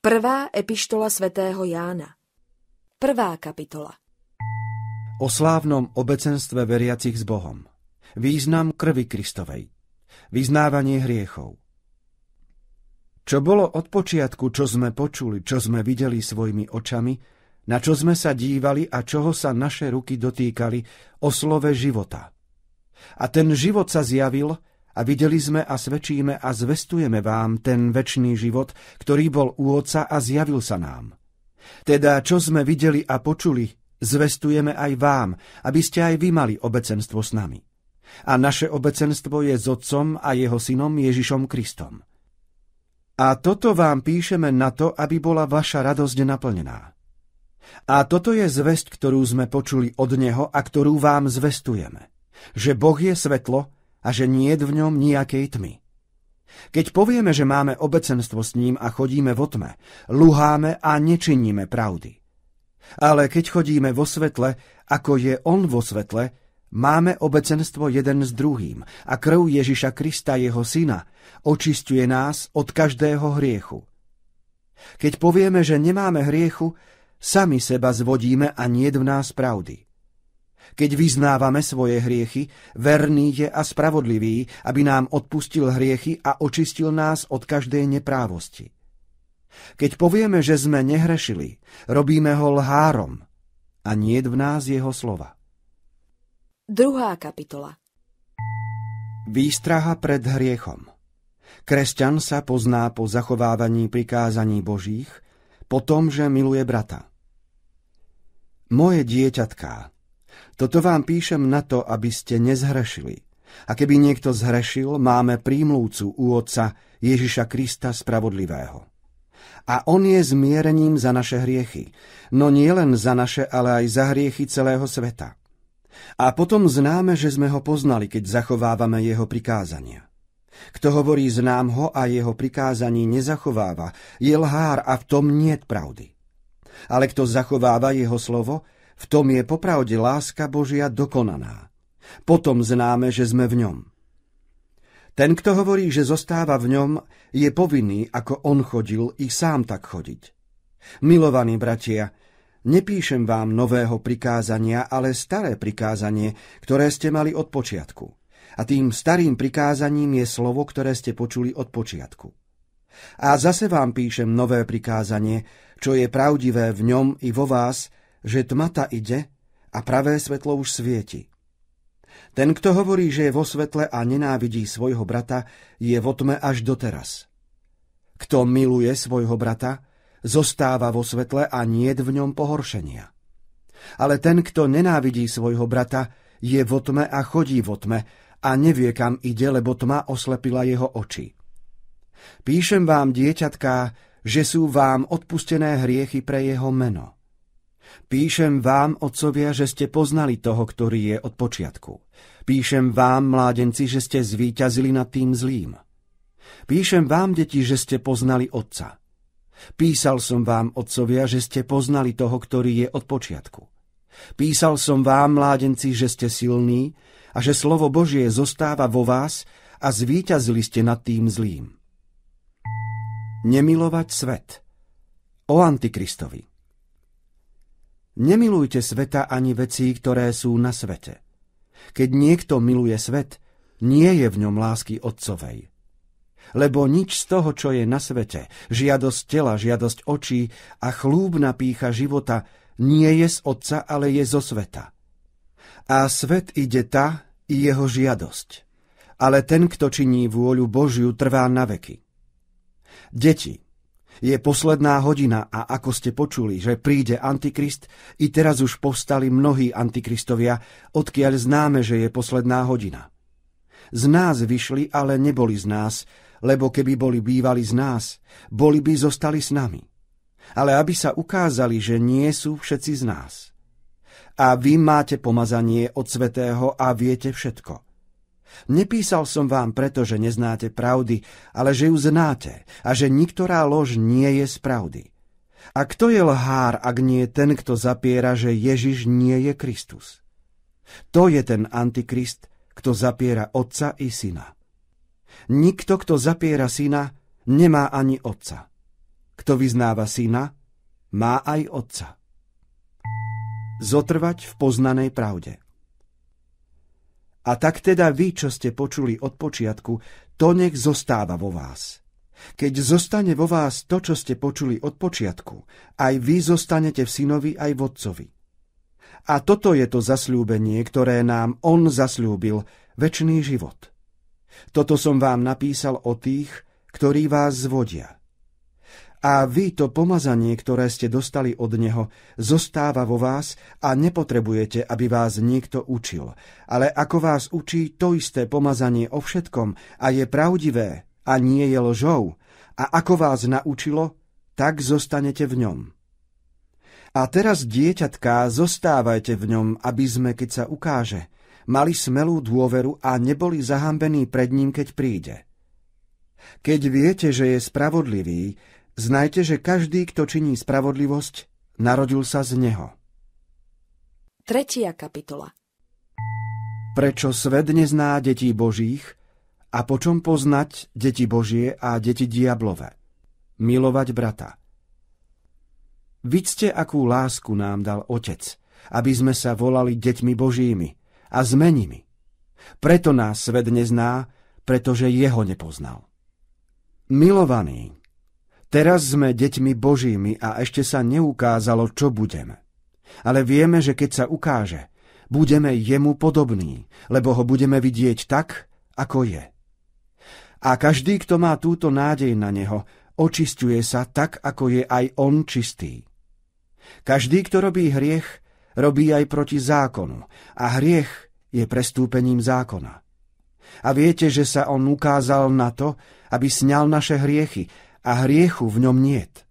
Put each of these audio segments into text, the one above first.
Prvá epištola svätého Jána. Prvá kapitola. O slávnom obecenstve veriacich s Bohom. Význam krvi Kristovej. Vyznávanie hriechov. Čo bolo od počiatku, čo sme počuli, čo sme videli svojimi očami, na čo sme sa dívali a čoho sa naše ruky dotýkali o slove života. A ten život sa zjavil a videli sme a svedčíme a zvestujeme vám ten väčší život, ktorý bol u Otca a zjavil sa nám. Teda, čo sme videli a počuli, zvestujeme aj vám, aby ste aj vy mali obecenstvo s nami. A naše obecenstvo je s Otcom a jeho synom Ježišom Kristom. A toto vám píšeme na to, aby bola vaša radosť naplnená. A toto je zvest, ktorú sme počuli od Neho a ktorú vám zvestujeme. Že Boh je svetlo, a že nie je v ňom nejakej tmy. Keď povieme, že máme obecenstvo s ním a chodíme vo tme, luháme a nečiníme pravdy. Ale keď chodíme vo svetle, ako je on vo svetle, máme obecenstvo jeden s druhým a krv Ježiša Krista, jeho syna, očistuje nás od každého hriechu. Keď povieme, že nemáme hriechu, sami seba zvodíme a nie v nás pravdy. Keď vyznávame svoje hriechy, verný je a spravodlivý, aby nám odpustil hriechy a očistil nás od každej neprávosti. Keď povieme, že sme nehrešili, robíme ho lhárom a nie v nás jeho slova. Druhá kapitola Výstraha pred hriechom Kresťan sa pozná po zachovávaní prikázaní Božích, po tom, že miluje brata. Moje dieťatká, toto vám píšem na to, aby ste nezhrešili. A keby niekto zhrešil, máme prímlúcu u Otca Ježiša Krista Spravodlivého. A On je zmierením za naše hriechy, no nie len za naše, ale aj za hriechy celého sveta. A potom známe, že sme ho poznali, keď zachovávame jeho prikázania. Kto hovorí znám ho a jeho prikázaní nezachováva, je lhár a v tom niet pravdy. Ale kto zachováva jeho slovo, v tom je popravde láska Božia dokonaná. Potom známe, že sme v ňom. Ten, kto hovorí, že zostáva v ňom, je povinný, ako on chodil, i sám tak chodiť. Milovaní bratia, nepíšem vám nového prikázania, ale staré prikázanie, ktoré ste mali od počiatku. A tým starým prikázaním je slovo, ktoré ste počuli od počiatku. A zase vám píšem nové prikázanie, čo je pravdivé v ňom i vo vás, že tmata ide a pravé svetlo už svieti. Ten, kto hovorí, že je vo svetle a nenávidí svojho brata, je vo tme až doteraz. Kto miluje svojho brata, zostáva vo svetle a nie v ňom pohoršenia. Ale ten, kto nenávidí svojho brata, je vo tme a chodí vo tme a nevie, kam ide, lebo tma oslepila jeho oči. Píšem vám, dieťatká, že sú vám odpustené hriechy pre jeho meno. Píšem vám, otcovia, že ste poznali toho, ktorý je od počiatku. Píšem vám, mládenci, že ste zvíťazili nad tým zlým. Píšem vám, deti, že ste poznali otca. Písal som vám, otcovia, že ste poznali toho, ktorý je od počiatku. Písal som vám, mládenci, že ste silní a že slovo Božie zostáva vo vás a zvíťazili ste nad tým zlým. Nemilovať svet. O Antikristovi. Nemilujte sveta ani vecí, ktoré sú na svete. Keď niekto miluje svet, nie je v ňom lásky otcovej. Lebo nič z toho, čo je na svete, žiadosť tela, žiadosť očí a chlúbna pícha života, nie je z otca, ale je zo sveta. A svet ide tá i jeho žiadosť. Ale ten, kto činí vôľu Božiu, trvá na veky. Deti, je posledná hodina a ako ste počuli, že príde Antikrist, i teraz už povstali mnohí Antikristovia, odkiaľ známe, že je posledná hodina. Z nás vyšli, ale neboli z nás, lebo keby boli bývali z nás, boli by zostali s nami. Ale aby sa ukázali, že nie sú všetci z nás. A vy máte pomazanie od svetého a viete všetko. Nepísal som vám preto, že neznáte pravdy, ale že ju znáte a že niktorá lož nie je z pravdy. A kto je lhár, ak nie ten, kto zapiera, že Ježiš nie je Kristus? To je ten antikrist, kto zapiera otca i syna. Nikto, kto zapiera syna, nemá ani otca. Kto vyznáva syna, má aj otca. Zotrvať v poznanej pravde. A tak teda vy, čo ste počuli od počiatku, to nech zostáva vo vás. Keď zostane vo vás to, čo ste počuli od počiatku, aj vy zostanete v synovi aj vodcovi. A toto je to zasľúbenie, ktoré nám on zasľúbil, väčší život. Toto som vám napísal o tých, ktorí vás zvodia a vy to pomazanie, ktoré ste dostali od Neho, zostáva vo vás a nepotrebujete, aby vás niekto učil. Ale ako vás učí to isté pomazanie o všetkom a je pravdivé a nie je lžou, a ako vás naučilo, tak zostanete v ňom. A teraz, dieťatká, zostávajte v ňom, aby sme, keď sa ukáže, mali smelú dôveru a neboli zahambení pred ním, keď príde. Keď viete, že je spravodlivý, Znajte, že každý, kto činí spravodlivosť, narodil sa z neho. Tretia kapitola Prečo svet nezná detí božích a počom poznať deti božie a deti diablové? Milovať brata. Vidzte, akú lásku nám dal Otec, aby sme sa volali deťmi božími a zmenimi. Preto nás svet nezná, pretože jeho nepoznal. Milovaný. Teraz sme deťmi Božími a ešte sa neukázalo, čo budeme. Ale vieme, že keď sa ukáže, budeme jemu podobní, lebo ho budeme vidieť tak, ako je. A každý, kto má túto nádej na neho, očistuje sa tak, ako je aj on čistý. Každý, kto robí hriech, robí aj proti zákonu a hriech je prestúpením zákona. A viete, že sa on ukázal na to, aby sňal naše hriechy a hriechu v ňom niet.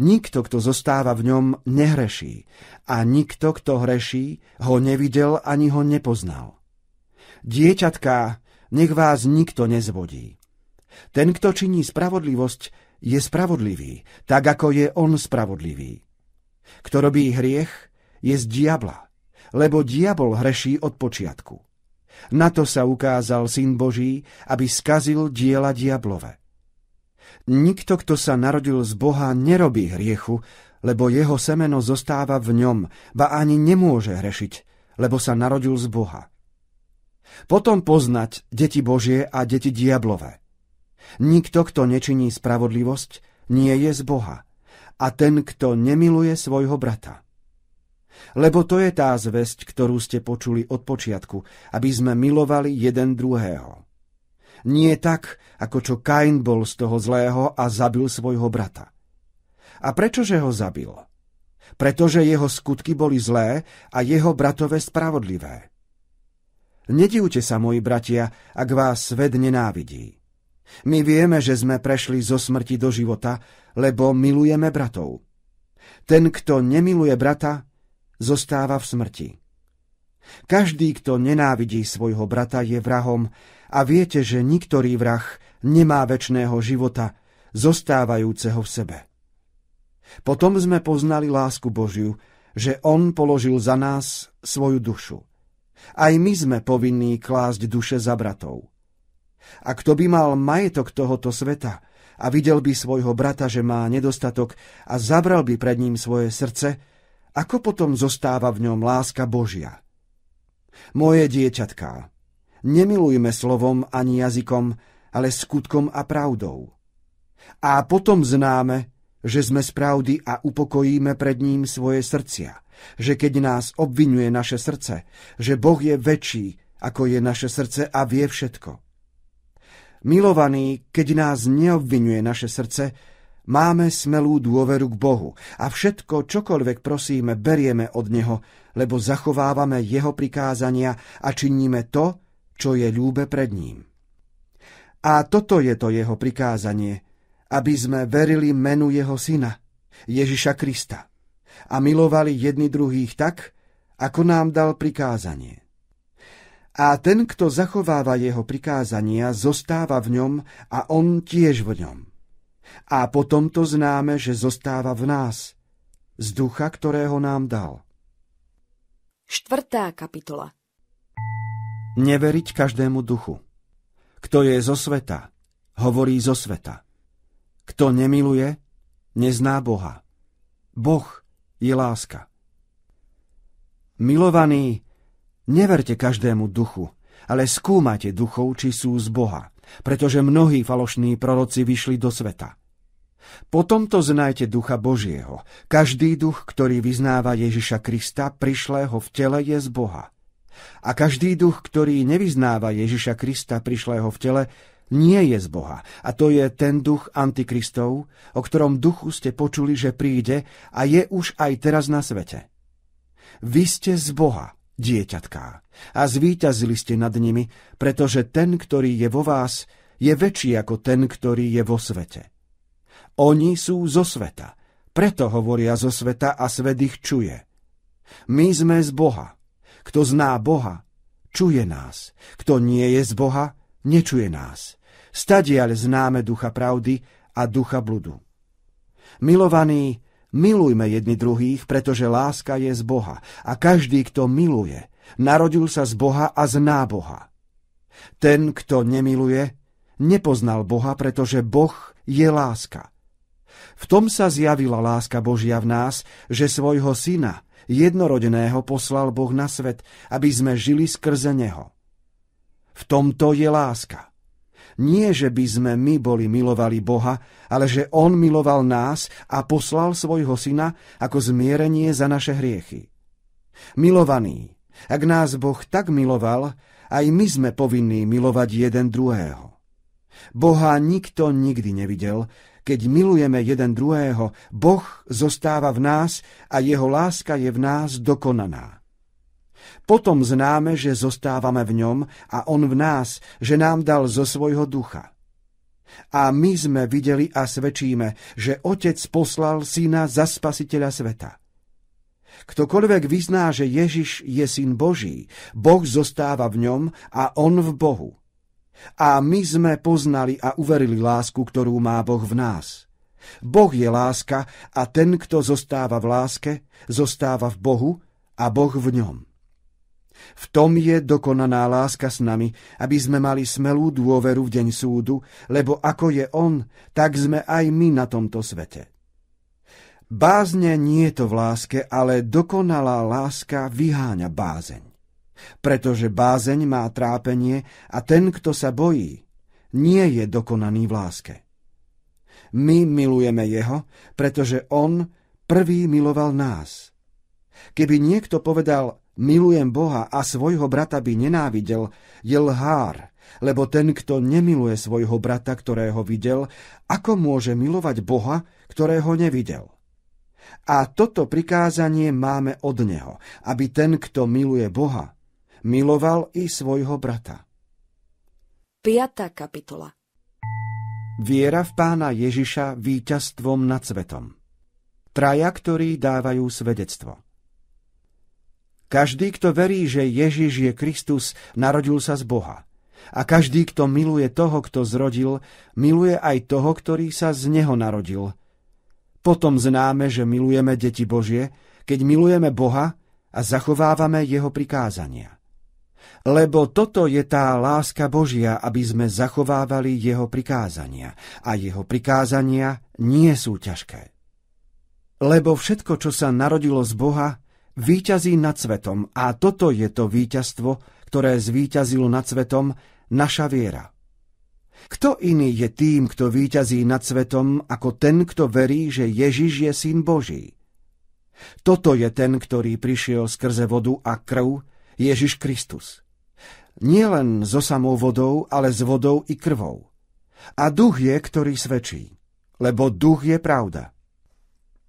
Nikto, kto zostáva v ňom, nehreší a nikto, kto hreší, ho nevidel ani ho nepoznal. Dieťatka, nech vás nikto nezvodí. Ten, kto činí spravodlivosť, je spravodlivý, tak ako je on spravodlivý. Kto robí hriech, je z diabla, lebo diabol hreší od počiatku. Na to sa ukázal Syn Boží, aby skazil diela diablove. Nikto, kto sa narodil z Boha, nerobí hriechu, lebo jeho semeno zostáva v ňom, ba ani nemôže hrešiť, lebo sa narodil z Boha. Potom poznať deti Božie a deti diablové. Nikto, kto nečiní spravodlivosť, nie je z Boha, a ten, kto nemiluje svojho brata. Lebo to je tá zväzť, ktorú ste počuli od počiatku, aby sme milovali jeden druhého. Nie tak, ako čo Kain bol z toho zlého a zabil svojho brata. A prečože ho zabil? Pretože jeho skutky boli zlé a jeho bratové spravodlivé. Nedivte sa, moji bratia, ak vás svet nenávidí. My vieme, že sme prešli zo smrti do života, lebo milujeme bratov. Ten, kto nemiluje brata, zostáva v smrti. Každý, kto nenávidí svojho brata, je vrahom a viete, že niktorý vrah nemá väčšného života, zostávajúceho v sebe. Potom sme poznali lásku Božiu, že On položil za nás svoju dušu. Aj my sme povinní klásť duše za bratov. A kto by mal majetok tohoto sveta a videl by svojho brata, že má nedostatok a zabral by pred ním svoje srdce, ako potom zostáva v ňom láska Božia? Moje dieťatká, nemilujme slovom ani jazykom, ale skutkom a pravdou. A potom známe, že sme z pravdy a upokojíme pred ním svoje srdcia, že keď nás obvinuje naše srdce, že Boh je väčší, ako je naše srdce a vie všetko. Milovaní, keď nás neobvinuje naše srdce, máme smelú dôveru k Bohu a všetko, čokoľvek prosíme, berieme od Neho, lebo zachovávame jeho prikázania a činíme to, čo je ľúbe pred ním. A toto je to jeho prikázanie, aby sme verili menu jeho syna, Ježiša Krista, a milovali jedni druhých tak, ako nám dal prikázanie. A ten, kto zachováva jeho prikázania, zostáva v ňom a on tiež v ňom. A potom to známe, že zostáva v nás, z ducha, ktorého nám dal. Štvrtá kapitola Neveriť každému duchu. Kto je zo sveta, hovorí zo sveta. Kto nemiluje, nezná Boha. Boh je láska. Milovaní, neverte každému duchu, ale skúmate duchov, či sú z Boha, pretože mnohí falošní proroci vyšli do sveta. Potom to znajte ducha Božieho. Každý duch, ktorý vyznáva Ježiša Krista, prišlého v tele, je z Boha. A každý duch, ktorý nevyznáva Ježiša Krista, prišlého v tele, nie je z Boha. A to je ten duch antikristov, o ktorom duchu ste počuli, že príde a je už aj teraz na svete. Vy ste z Boha, dieťatká, a zvíťazili ste nad nimi, pretože ten, ktorý je vo vás, je väčší ako ten, ktorý je vo svete. Oni sú zo sveta, preto hovoria zo sveta a svet ich čuje. My sme z Boha. Kto zná Boha, čuje nás. Kto nie je z Boha, nečuje nás. Stadiaľ známe ducha pravdy a ducha bludu. Milovaní, milujme jedni druhých, pretože láska je z Boha a každý, kto miluje, narodil sa z Boha a zná Boha. Ten, kto nemiluje, nepoznal Boha, pretože Boh je láska. V tom sa zjavila láska Božia v nás, že svojho syna, jednorodeného, poslal Boh na svet, aby sme žili skrze neho. V tomto je láska. Nie, že by sme my boli milovali Boha, ale že On miloval nás a poslal svojho syna ako zmierenie za naše hriechy. Milovaný, ak nás Boh tak miloval, aj my sme povinní milovať jeden druhého. Boha nikto nikdy nevidel, keď milujeme jeden druhého, Boh zostáva v nás a jeho láska je v nás dokonaná. Potom známe, že zostávame v ňom a on v nás, že nám dal zo svojho ducha. A my sme videli a svedčíme, že Otec poslal Syna za spasiteľa sveta. Ktokoľvek vyzná, že Ježiš je syn Boží, Boh zostáva v ňom a on v Bohu. A my sme poznali a uverili lásku, ktorú má Boh v nás. Boh je láska a ten, kto zostáva v láske, zostáva v Bohu a Boh v ňom. V tom je dokonaná láska s nami, aby sme mali smelú dôveru v deň súdu, lebo ako je On, tak sme aj my na tomto svete. Bázne nie je to v láske, ale dokonalá láska vyháňa bázeň pretože bázeň má trápenie a ten, kto sa bojí, nie je dokonaný v láske. My milujeme jeho, pretože on prvý miloval nás. Keby niekto povedal, milujem Boha a svojho brata by nenávidel, je lhár, lebo ten, kto nemiluje svojho brata, ktorého videl, ako môže milovať Boha, ktorého nevidel? A toto prikázanie máme od neho, aby ten, kto miluje Boha, miloval i svojho brata. 5. kapitola Viera v pána Ježiša víťazstvom nad svetom. Traja, ktorí dávajú svedectvo. Každý, kto verí, že Ježiš je Kristus, narodil sa z Boha. A každý, kto miluje toho, kto zrodil, miluje aj toho, ktorý sa z neho narodil. Potom známe, že milujeme deti Božie, keď milujeme Boha a zachovávame jeho prikázania. Lebo toto je tá láska Božia, aby sme zachovávali jeho prikázania. A jeho prikázania nie sú ťažké. Lebo všetko, čo sa narodilo z Boha, výťazí nad svetom. A toto je to víťazstvo, ktoré zvíťazilo nad svetom, naša viera. Kto iný je tým, kto výťazí nad svetom, ako ten, kto verí, že Ježiš je syn Boží? Toto je ten, ktorý prišiel skrze vodu a krv, Ježiš Kristus. len so samou vodou, ale s vodou i krvou. A duch je, ktorý svedčí, lebo duch je pravda.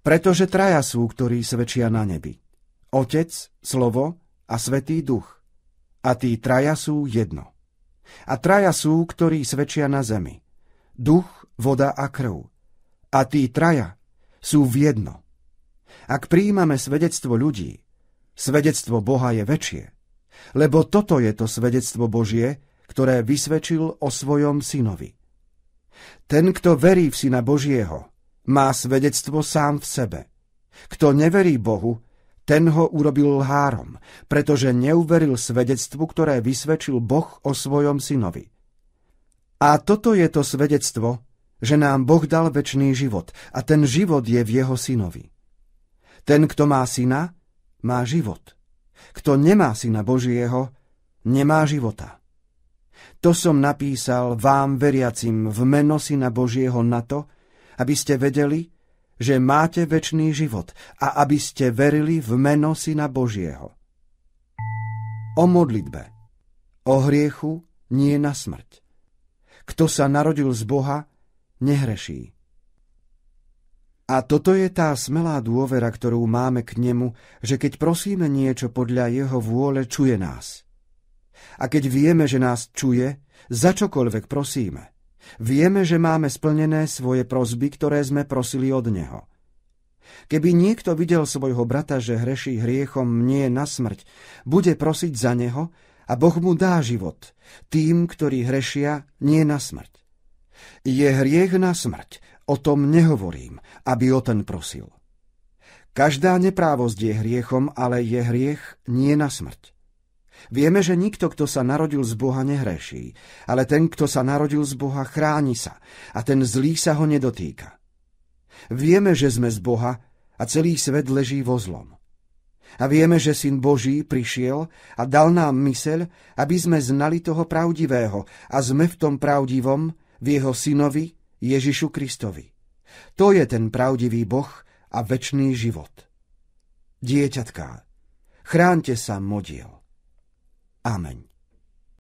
Pretože traja sú, ktorí svedčia na nebi. Otec, slovo a svetý duch. A tí traja sú jedno. A traja sú, ktorí svedčia na zemi. Duch, voda a krv. A tí traja sú v jedno. Ak príjmame svedectvo ľudí, svedectvo Boha je väčšie. Lebo toto je to svedectvo Božie, ktoré vysvedčil o svojom synovi. Ten, kto verí v syna Božieho, má svedectvo sám v sebe. Kto neverí Bohu, ten ho urobil lhárom, pretože neuveril svedectvu, ktoré vysvedčil Boh o svojom synovi. A toto je to svedectvo, že nám Boh dal väčší život a ten život je v jeho synovi. Ten, kto má syna, má život. Kto nemá syna Božieho, nemá života. To som napísal vám veriacim v meno syna Božieho na to, aby ste vedeli, že máte väčší život a aby ste verili v meno Syna Božieho. O modlitbe, o hriechu nie na smrť. Kto sa narodil z Boha, nehreší. A toto je tá smelá dôvera, ktorú máme k nemu, že keď prosíme niečo podľa jeho vôle, čuje nás. A keď vieme, že nás čuje, za čokoľvek prosíme, vieme, že máme splnené svoje prosby, ktoré sme prosili od neho. Keby niekto videl svojho brata, že hreší hriechom nie na smrť, bude prosiť za neho a Boh mu dá život tým, ktorí hrešia nie na smrť. Je hriech na smrť, O tom nehovorím, aby o ten prosil. Každá neprávosť je hriechom, ale je hriech nie na smrť. Vieme, že nikto, kto sa narodil z Boha, nehreší, ale ten, kto sa narodil z Boha, chráni sa a ten zlý sa ho nedotýka. Vieme, že sme z Boha a celý svet leží vo zlom. A vieme, že Syn Boží prišiel a dal nám myseľ, aby sme znali toho pravdivého a sme v tom pravdivom, v jeho synovi Ježišu Kristovi. To je ten pravdivý Boh a večný život. Dieťatká, chránte sa modiel. Amen.